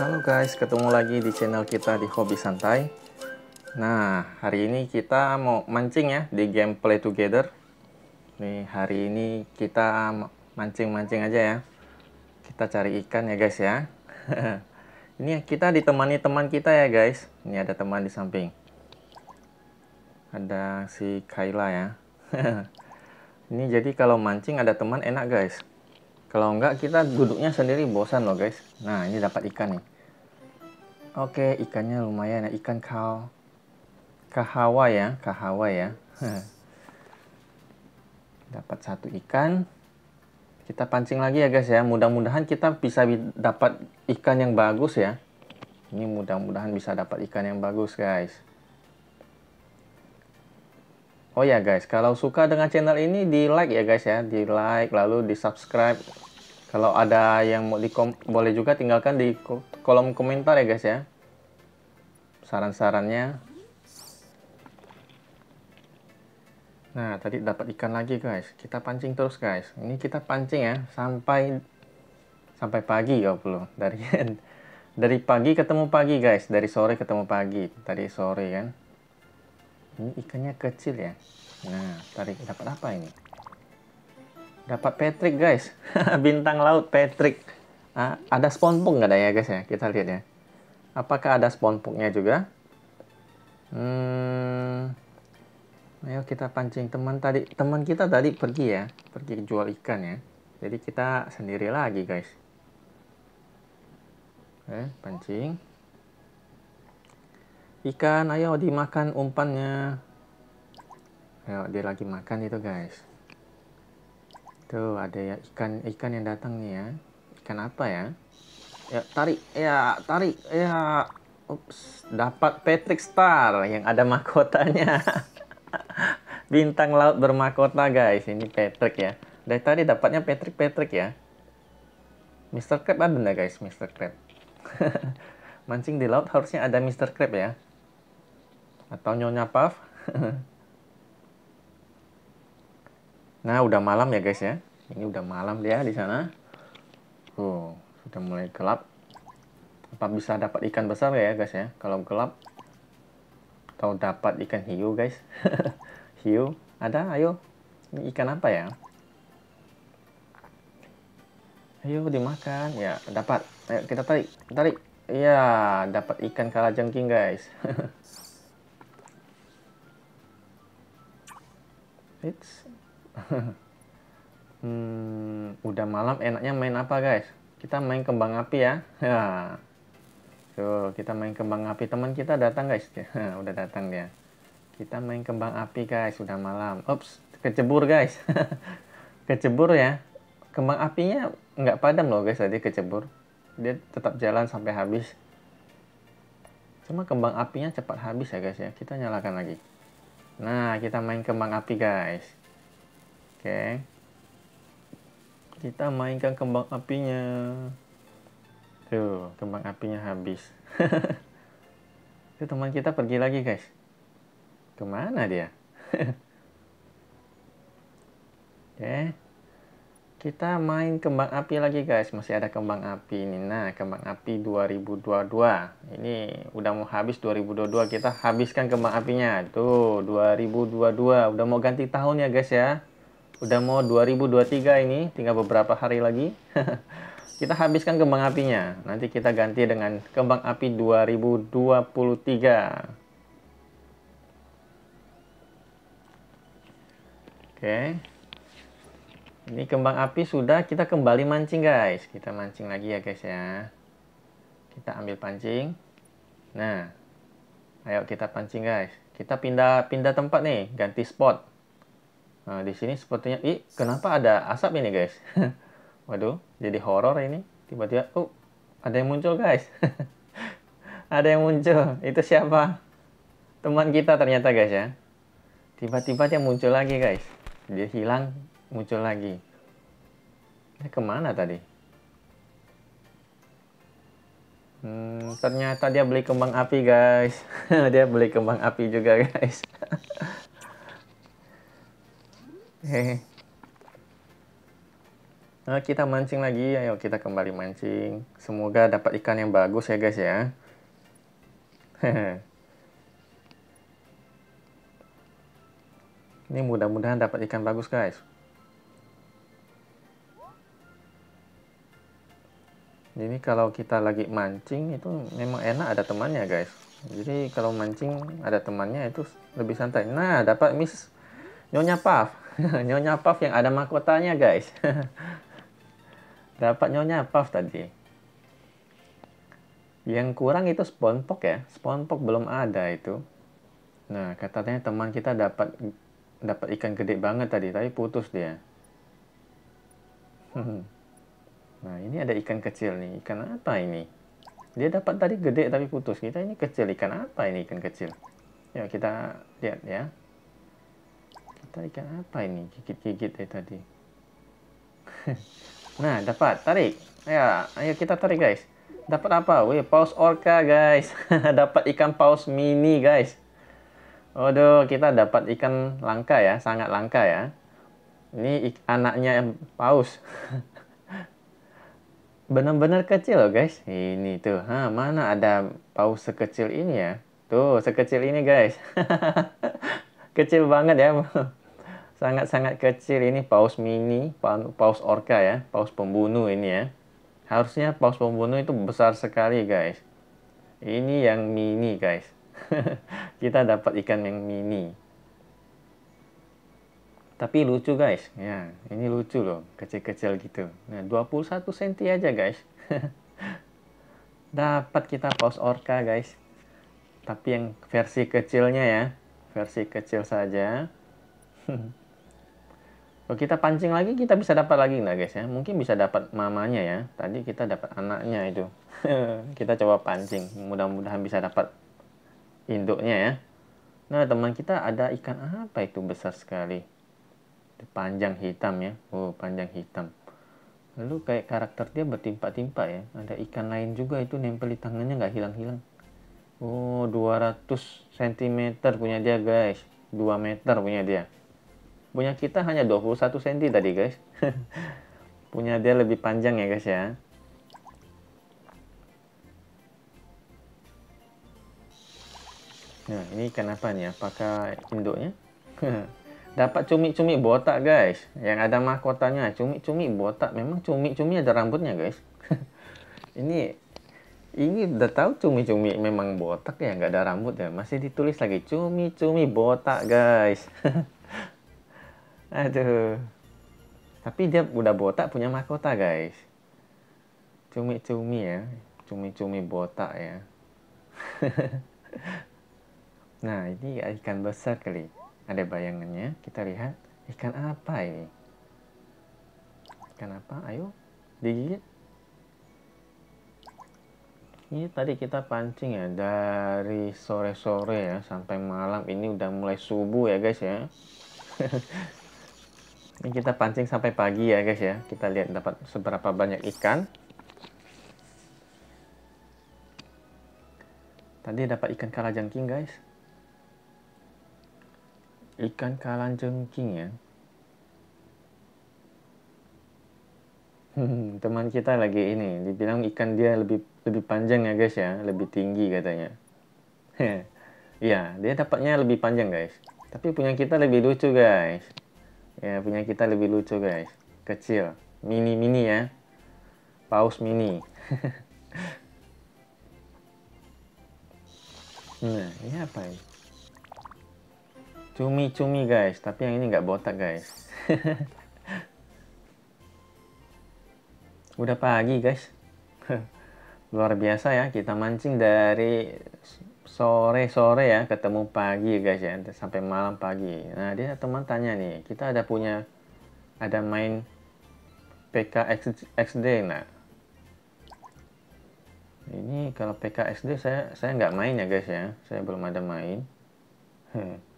Halo guys, ketemu lagi di channel kita di Hobi Santai. Nah, hari ini kita mau mancing ya di game Play Together. Nih, hari ini kita mancing-mancing aja ya. Kita cari ikan ya guys ya. ini kita ditemani teman kita ya guys. Ini ada teman di samping. Ada si Kayla ya. ini jadi kalau mancing ada teman enak guys. Kalau enggak kita duduknya sendiri bosan loh guys. Nah ini dapat ikan nih. Oke ikannya lumayan ya ikan kau kahawa ya kahawa ya. dapat satu ikan. Kita pancing lagi ya guys ya. Mudah-mudahan kita bisa dapat ikan yang bagus ya. Ini mudah-mudahan bisa dapat ikan yang bagus guys. Oh ya guys, kalau suka dengan channel ini di like ya guys ya, di like lalu di subscribe. Kalau ada yang mau di boleh juga tinggalkan di kolom komentar ya guys ya. Saran-sarannya. Nah, tadi dapat ikan lagi guys. Kita pancing terus guys. Ini kita pancing ya sampai sampai pagi ya belum. Dari dari pagi ketemu pagi guys, dari sore ketemu pagi. Tadi sore kan. Ini ikannya kecil ya. Nah, tarik dapat apa ini? Dapat Patrick guys, bintang laut Patrick. Nah, ada sponpok nggak ada ya guys ya? Kita lihat ya. Apakah ada sponpoknya juga? Hmm, ayo kita pancing teman tadi. Teman kita tadi pergi ya, pergi jual ikan ya. Jadi kita sendiri lagi guys. Eh, pancing. Ikan, ayo dimakan umpannya. Ayo, dia lagi makan itu guys. Tuh, ada ya ikan ikan yang datang nih ya. Ikan apa ya? Ya, tarik. Ya, tarik. Ya. Ups, dapat Patrick Star yang ada mahkotanya. Bintang laut bermahkota guys. Ini Patrick ya. Dari tadi dapatnya Patrick Patrick ya. Mr. Crab ada nggak guys? Mr. Crab. Mancing di laut harusnya ada Mr. Crab ya atau Nyonya Puff. nah, udah malam ya guys ya. Ini udah malam dia di sana. Oh, sudah mulai gelap. Apa bisa dapat ikan besar ya guys ya? Kalau gelap atau dapat ikan hiu guys. hiu, ada ayo. Ini ikan apa ya? Ayo dimakan. Ya, dapat. Ayo kita tarik, tarik. Iya, dapat ikan kalajengking guys. It's hmm, udah malam enaknya main apa guys? Kita main kembang api ya. so, kita main kembang api. Teman kita datang guys. udah datang dia. Kita main kembang api guys, udah malam. Ups, kecebur guys. kecebur ya. Kembang apinya nggak padam loh guys tadi kecebur. Dia tetap jalan sampai habis. Cuma kembang apinya cepat habis ya guys ya. Kita nyalakan lagi. Nah, kita main kembang api, guys. Oke. Okay. Kita mainkan kembang apinya. Tuh, kembang apinya habis. Itu teman kita pergi lagi, guys. Kemana dia? Oke. Okay kita main kembang api lagi guys masih ada kembang api ini nah kembang api 2022 ini udah mau habis 2022 kita habiskan kembang apinya tuh 2022 udah mau ganti tahun ya guys ya udah mau 2023 ini tinggal beberapa hari lagi kita habiskan kembang apinya nanti kita ganti dengan kembang api 2023 Oke, okay. Ini kembang api sudah, kita kembali mancing guys. Kita mancing lagi ya guys ya. Kita ambil pancing. Nah, ayo kita pancing guys. Kita pindah pindah tempat nih, ganti spot. Nah, di sini sepertinya, ih kenapa ada asap ini guys? Waduh, jadi horor ini. Tiba-tiba, oh ada yang muncul guys. ada yang muncul. Itu siapa? Teman kita ternyata guys ya. Tiba-tiba dia muncul lagi guys. Dia hilang muncul lagi. Ini kemana tadi? Hmm, ternyata dia beli kembang api guys. dia beli kembang api juga guys. Nah, kita mancing lagi, ayo kita kembali mancing. Semoga dapat ikan yang bagus ya guys ya. Ini mudah-mudahan dapat ikan bagus guys. jadi kalau kita lagi mancing itu memang enak ada temannya guys jadi kalau mancing ada temannya itu lebih santai nah dapat miss nyonya puff nyonya puff yang ada mahkotanya guys dapat nyonya puff tadi yang kurang itu sponpok ya sponpok belum ada itu nah katanya teman kita dapat dapat ikan gede banget tadi tapi putus dia Nah, ini ada ikan kecil nih. Ikan apa ini? Dia dapat tadi gede tapi putus. Kita ini kecil. Ikan apa ini ikan kecil? Ya, kita lihat ya. Kita ikan apa ini? Gigit-gigit dari ya tadi. nah, dapat. Tarik. Ayo, ayo kita tarik, guys. Dapat apa? Wih, paus orca, guys. dapat ikan paus mini, guys. Waduh, kita dapat ikan langka ya. Sangat langka ya. Ini anaknya yang paus. benar-benar kecil loh guys. Ini tuh, ha, mana ada paus sekecil ini ya? Tuh, sekecil ini guys. kecil banget ya. Sangat-sangat kecil ini paus mini, paus orca ya, paus pembunuh ini ya. Harusnya paus pembunuh itu besar sekali guys. Ini yang mini guys. Kita dapat ikan yang mini. Tapi lucu guys, ya ini lucu loh, kecil-kecil gitu. Nah 21 cm aja guys. Dapat kita paus orca guys. Tapi yang versi kecilnya ya, versi kecil saja. Kalau kita pancing lagi kita bisa dapat lagi nggak guys ya? Mungkin bisa dapat mamanya ya. Tadi kita dapat anaknya itu. kita coba pancing, mudah-mudahan bisa dapat induknya ya. Nah teman kita ada ikan apa itu besar sekali? panjang hitam ya oh panjang hitam lalu kayak karakter dia bertimpa-timpa ya ada ikan lain juga itu nempel di tangannya nggak hilang-hilang oh 200 cm punya dia guys 2 meter punya dia punya kita hanya 21 cm tadi guys punya dia lebih panjang ya guys ya nah ini kenapa apa nih apakah induknya dapat cumi-cumi botak guys yang ada mahkotanya cumi-cumi botak memang cumi-cumi ada rambutnya guys ini ini udah tahu cumi-cumi memang botak ya nggak ada rambut ya masih ditulis lagi cumi-cumi botak guys aduh tapi dia udah botak punya mahkota guys cumi-cumi ya cumi-cumi botak ya nah ini ikan besar kali ada bayangannya, kita lihat eh, ikan apa ini? Ikan apa? Ayo, digigit. Ini tadi kita pancing ya dari sore-sore ya sampai malam. Ini udah mulai subuh ya guys ya. ini kita pancing sampai pagi ya guys ya. Kita lihat dapat seberapa banyak ikan. Tadi dapat ikan kalajengking guys ikan kalan jengking ya. Hmm, teman kita lagi ini, dibilang ikan dia lebih lebih panjang ya guys ya, lebih tinggi katanya. ya, dia dapatnya lebih panjang guys. Tapi punya kita lebih lucu guys. Ya, punya kita lebih lucu guys. Kecil, mini-mini ya. Paus mini. nah, ini apa ini? Cumi-cumi guys, tapi yang ini nggak botak guys. Udah pagi guys. Luar biasa ya, kita mancing dari sore-sore ya, ketemu pagi guys ya, sampai malam pagi. Nah, dia teman tanya nih, kita ada punya, ada main PKXD. Nah, ini kalau PKXD saya saya nggak main ya guys ya, saya belum ada main. Hmm.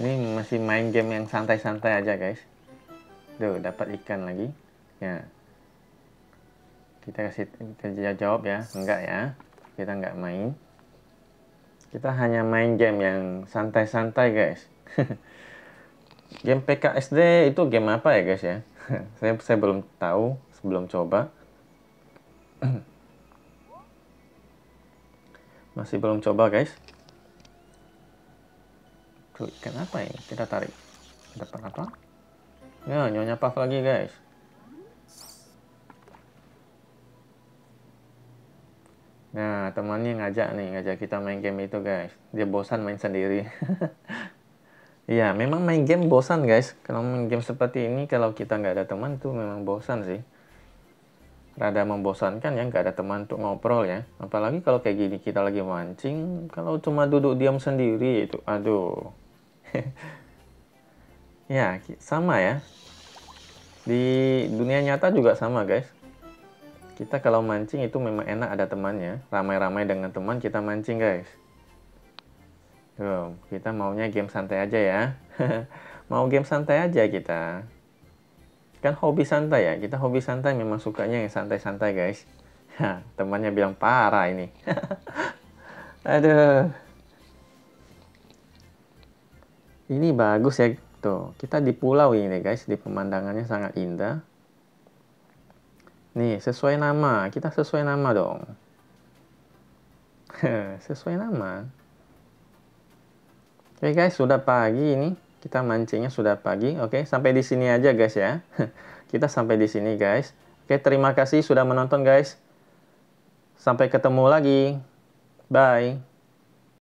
Ini masih main game yang santai-santai aja guys. Tuh, dapat ikan lagi. Ya. Kita kasih kerja jawab ya. Enggak ya. Kita enggak main. Kita hanya main game yang santai-santai guys. game PKSD itu game apa ya guys ya? saya, saya belum tahu, sebelum coba. Masih belum coba guys klik kenapa ya kita tarik Dapat apa ya nyonya puff lagi guys Nah, temannya ngajak nih, ngajak kita main game itu, guys. Dia bosan main sendiri. Iya, memang main game bosan, guys. Kalau main game seperti ini, kalau kita nggak ada teman tuh memang bosan sih. Rada membosankan ya, nggak ada teman untuk ngobrol ya. Apalagi kalau kayak gini kita lagi mancing, kalau cuma duduk diam sendiri itu, aduh. ya, sama ya. Di dunia nyata juga sama, guys. Kita kalau mancing itu memang enak ada temannya. Ramai-ramai dengan teman kita mancing, guys. Tuh, kita maunya game santai aja ya. Mau game santai aja kita. Kan hobi santai ya. Kita hobi santai memang sukanya yang santai-santai, guys. temannya bilang parah ini. Aduh. ini bagus ya tuh kita di pulau ini guys di pemandangannya sangat indah nih sesuai nama kita sesuai nama dong sesuai nama oke okay, guys sudah pagi ini kita mancingnya sudah pagi oke okay, sampai di sini aja guys ya kita sampai di sini guys oke okay, terima kasih sudah menonton guys sampai ketemu lagi bye